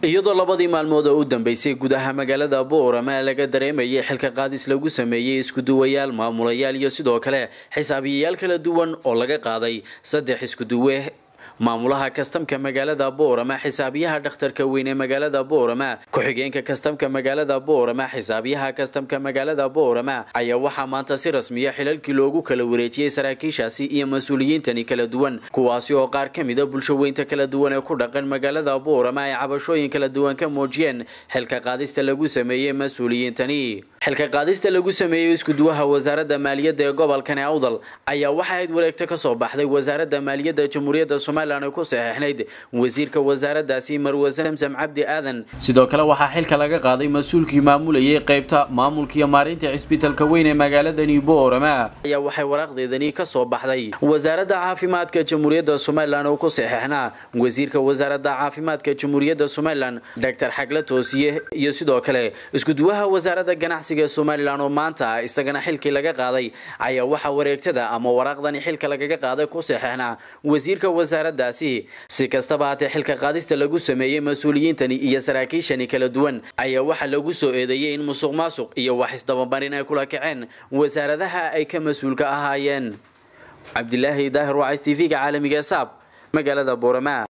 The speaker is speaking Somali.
iyadoo labadii maalmood oo u dambeysay gudaha magaalada buurama laga dareemayay xilka qaadis lagu sameeyey iskuduwayaal maamulayaal iyo sidoo kale xisaabiyayaal kala duwan oo laga qaaday saddex iskuduwe maamulaha kastamka magaalada boorama xisaabiyaha dhakhtarka weyn ee magaalada boorama ku-xigeenka kastamka magaalada boorama xisaabiyaha kastamka magaalada boorama ayaa waxaa maanta si rasmiya ah xilalkii loogu kala wareejiyey saraakiishaasi iyo mas-uuliyiintani kala duwan kuwaasi oo qaar ka mida ah bulshaweynta kala duwan ee ku dhaqan magaalada boorama ay cabashooyin kala duwan ka muujiyeen xilka qaadista lagu sameeyey mas-uuliyiintani xilka qaadista lagu sameeyey iskuduwaha wasaaradda maaliyadda ee gobolkan ee awdal ayaa waxaa ayd wareegto kasoo baxday wasaaradda maaliyadda jamhuuriyadda somalilan ay ku saxeixnayd wasiirka wasaaraddaasi marwe samsam cabdi aadan sidoo kale waxaa xilka laga qaaday mas-uulkii maamulayay qaybta maamulka iyo maarinta cisbitaalka weyn ee magaalada niibo orama ayaa waxay waraaqdeedani kasoo baxday wasaaradda caafimaadka jamhuuriyadda somalilan oo ku saxeixnaa wasiirka wasaaradda caafimaadka jamhuuriyadda somalilan dor xagla toosiye iyo sidoo kale iskuduwaha wasaaradda ganacsi ganacsiga somalilan oo maanta isagana xilkii laga qaaday ayaa waxaa wareegtada ama waraaqdani xilka lagaga qaaday ku saxeexnaa wasiirka wasaaraddaasi si kastaba haatee xilka qaadista lagu sameeyey mas-uuliyiintani iyo saraakiishani kala duwan ayaa waxaa lagu soo eedeeyey in musuq maasuq iyo wax isdababarin ay kula kaceen wasaaradaha ay ka mas-uulka ahaayeen cabdilaahi daahir wacays t v-ga caalamiga saab magaalada boorama